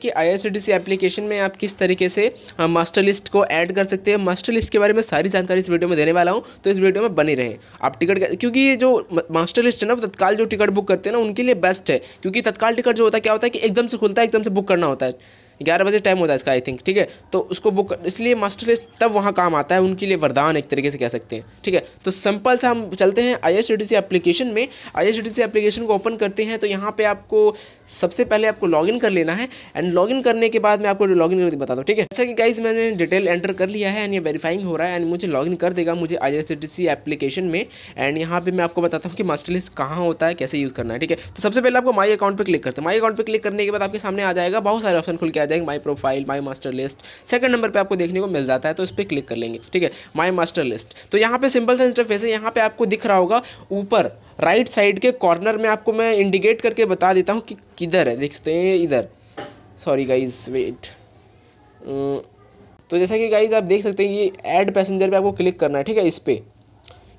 कि आई एप्लीकेशन में आप किस तरीके से मास्टर हाँ, लिस्ट को ऐड कर सकते हैं मास्टर लिस्ट के बारे में सारी जानकारी इस वीडियो में देने वाला हूं तो इस वीडियो में बने रहें आप टिकट क्योंकि ये जो मास्टर लिस्ट है ना वो तत्काल जो टिकट बुक करते हैं ना उनके लिए बेस्ट है क्योंकि तत्काल टिकट जो होता है क्या होता है कि एकदम से खुलता है एकदम से बुक करना होता है ग्यारह बजे टाइम होता है इसका आई थिंक ठीक है तो उसको बुक इसलिए मास्टर लिस्ट तब वहाँ काम आता है उनके लिए वरदान एक तरीके से कह सकते हैं ठीक है तो सिंपल से हम चलते हैं आई एस एप्लीकेशन में आई एस एप्लीकेशन को ओपन करते हैं तो यहाँ पर आपको सबसे पहले आपको लॉगिन कर लेना है एंड लॉगिन करने के बाद मैं आपको लॉगिन करके बता दूँ ठीक है जैसा कि गाइज मैंने डिटेल एंटर कर लिया है एंड ये वेरीफाइंग हो रहा है एंड मुझे लॉगिन कर देगा मुझे आई एप्लीकेशन में एंड यहाँ पर मैं आपको बताता हूँ कि मास्टर लिस्ट कहाँ होता है कैसे यूज़ करना है ठीक है तो सबसे पहले आपको माई अकाउंट पर क्लिक करते हैं माई अकाउंट पर क्लिक करने के बाद आपके सामने आ जाएगा बहुत सारे ऑप्शन खुल के आ जाएंगे my profile my master list second number पर आपको देखने को मिल जाता है तो इस पर क्लिक कर लेंगे ठीक है माई मास्टर लिस्ट तो यहाँ पे सिंपल सा इंटरफेस है यहाँ पे आपको दिख रहा होगा ऊपर राइट right साइड के कॉर्नर में आपको मैं इंडिकेट करके बता देता हूँ कि किधर है देखते हैं इधर सॉरी गाइज वेट तो जैसा कि गाइज आप देख सकते हैं ये ऐड पैसेंजर पे आपको क्लिक करना है ठीक है इस पर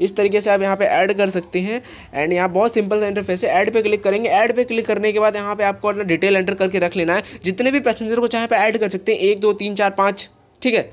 इस तरीके से आप यहाँ पे ऐड कर सकते हैं एंड यहाँ बहुत सिंपल इंटरफेस है ऐड पे क्लिक करेंगे ऐड पे क्लिक करने के बाद यहाँ पे आपको अपना डिटेल एंटर करके रख लेना है जितने भी पैसेंजर को चाहे पे ऐड कर सकते हैं एक दो तीन चार पाँच ठीक है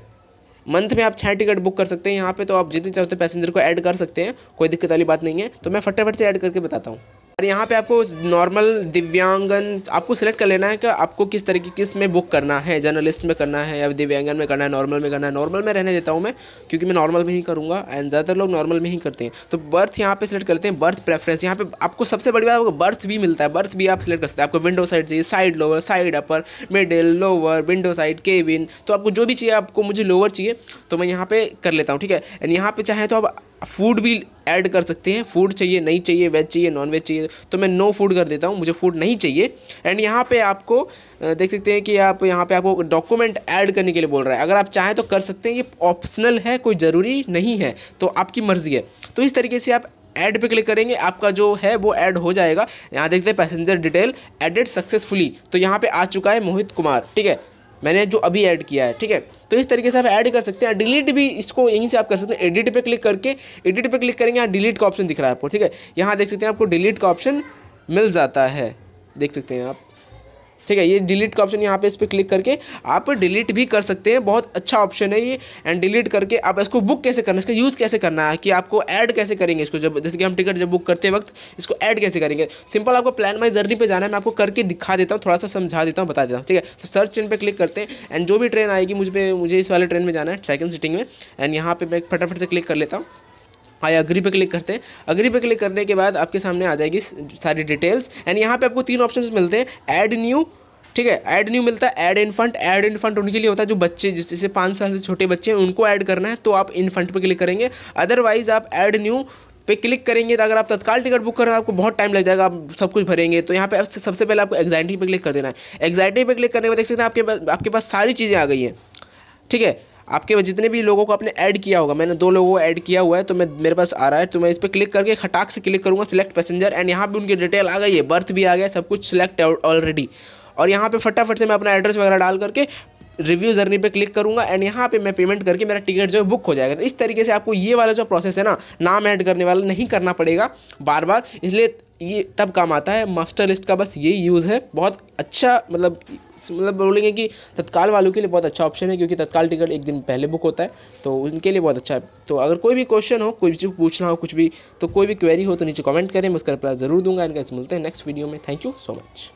मंथ में आप छः टिकट बुक कर सकते हैं यहाँ पे तो आप जितने चाहते पैसेंजर को ऐड कर सकते हैं कोई दिक्कत वाली बात नहीं है तो मैं फटाफट से ऐड करके बताता हूँ और यहाँ पे आपको नॉर्मल दिव्यांगन आपको सेलेक्ट कर लेना है कि आपको किस तरीके किस में बुक करना है जर्नलिस्ट में करना है या दिव्यांगन में करना है नॉर्मल में करना है नॉर्मल में रहने देता हूँ मैं क्योंकि मैं नॉर्मल में ही करूँगा एंड ज़्यादातर लोग नॉर्मल में ही करते हैं तो बर्थ यहाँ पे सिलेक्ट करते हैं बर्थ प्रेफरेंस यहाँ पे आपको सबसे बड़ी बात बर्थ भी मिलता है बर्थ भी आप सिलेक्ट कर सकते हैं आपको विंडो साइड चाहिए side lower side upper middle lower window side के तो आपको जो भी चाहिए आपको मुझे लोअर चाहिए तो मैं यहाँ पर कर लेता हूँ ठीक है एंड यहाँ पर चाहें तो आप फूड भी ऐड कर सकते हैं फूड चाहिए नहीं चाहिए वेज चाहिए नॉन वेज चाहिए तो मैं नो फूड कर देता हूँ मुझे फूड नहीं चाहिए एंड यहाँ पे आपको देख सकते हैं कि आप यहाँ पे आपको डॉक्यूमेंट ऐड करने के लिए बोल रहा है अगर आप चाहें तो कर सकते हैं ये ऑप्शनल है कोई ज़रूरी नहीं है तो आपकी मर्ज़ी है तो इस तरीके से आप ऐड पे क्लिक करेंगे आपका जो है वो ऐड हो जाएगा यहाँ देखते हैं पैसेंजर डिटेल एडेड सक्सेसफुली तो यहाँ पे आ चुका है मोहित कुमार ठीक है मैंने जो अभी ऐड किया है ठीक है तो इस तरीके से आप ऐड कर सकते हैं डिलीट भी इसको यहीं से आप कर सकते हैं एडिट पे क्लिक करके एडिट पे क्लिक करेंगे यहाँ डिलीट का ऑप्शन दिख रहा है आपको ठीक है यहाँ देख सकते हैं आपको डिलीट का ऑप्शन मिल जाता है देख सकते हैं आप ठीक है ये डिलीट का ऑप्शन यहाँ पे इस पर क्लिक करके आप डिलीट भी कर सकते हैं बहुत अच्छा ऑप्शन है ये एंड डिलीट करके आप इसको बुक कैसे करना है इसका यूज़ कैसे करना है कि आपको ऐड कैसे करेंगे इसको जब जैसे कि हम टिकट जब बुक करते वक्त इसको ऐड कैसे करेंगे सिंपल आपको प्लान माई जर्नी पर जाना है मैं आपको करके दिखा देता हूँ थोड़ा सा समझा देता हूँ बता देता हूँ ठीक है तो सर्च चेन पर क्लिक करते हैं एंड जो भी ट्रेन आएगी मुझे मुझे इस वाले ट्रेन में जाना है सेकंड सिटिंग में एंड यहाँ पर मैं फटाफट से क्लिक कर लेता हूँ हाँ अग्री पे क्लिक करते हैं अग्री पे क्लिक करने के बाद आपके सामने आ जाएगी सारी डिटेल्स एंड यहाँ पे आपको तीन ऑप्शन मिलते हैं ऐड न्यू ठीक है ऐड न्यू मिलता है ऐड इन्फंट ऐड इन्फंट उनके लिए होता है जो बच्चे जिस जैसे पाँच साल से छोटे बच्चे हैं उनको ऐड करना है तो आप इन्फंट पे क्लिक करेंगे अदरवाइज आप ऐड न्यू पे क्लिक करेंगे तो अगर आप तत्काल टिकट बुक करें आपको बहुत टाइम लग जाएगा आप सब कुछ भरेंगे तो यहाँ पे सबसे पहले आपको एग्जाइटी पे क्लिक कर देना है एग्जाइटी पे क्लिक करने के बाद देख सकते हैं आपके पास आपके पास सारी चीज़ें आ गई हैं ठीक है आपके जितने भी लोगों को आपने ऐड किया होगा मैंने दो लोगों को ऐड किया हुआ है तो मैं मेरे पास आ रहा है तो मैं इस पर क्लिक करके खटाक से क्लिक करूँगा सिलेक्ट पैसेंजर एंड यहाँ भी उनकी डिटेल आ गई है बर्थ भी आ गया सब कुछ सिलेक्ट ऑलरेडी और यहाँ पे फटाफट से मैं अपना एड्रेस वगैरह डाल करके रिव्यू जर्नी पे क्लिक करूँगा एंड यहाँ पे मैं पेमेंट करके मेरा टिकट जो है बुक हो जाएगा तो इस तरीके से आपको ये वाला जो प्रोसेस है ना नाम ऐड करने वाला नहीं करना पड़ेगा बार बार इसलिए ये तब काम आता है मास्टर लिस्ट का बस ये यूज़ है बहुत अच्छा मतलब मतलब बोलेंगे कि तत्काल वालों के लिए बहुत अच्छा ऑप्शन है क्योंकि तत्काल टिकट एक दिन पहले बुक होता है तो उनके लिए बहुत अच्छा है तो अगर कोई भी क्वेश्चन हो कोई भी पूछना हो कुछ भी तो कोई भी क्वेरी हो तो नीचे कमेंट करें मैं उसका रिप्लाई ज़रूर दूंगा इनका मिलते हैं नेक्स्ट वीडियो में थैंक यू सो मच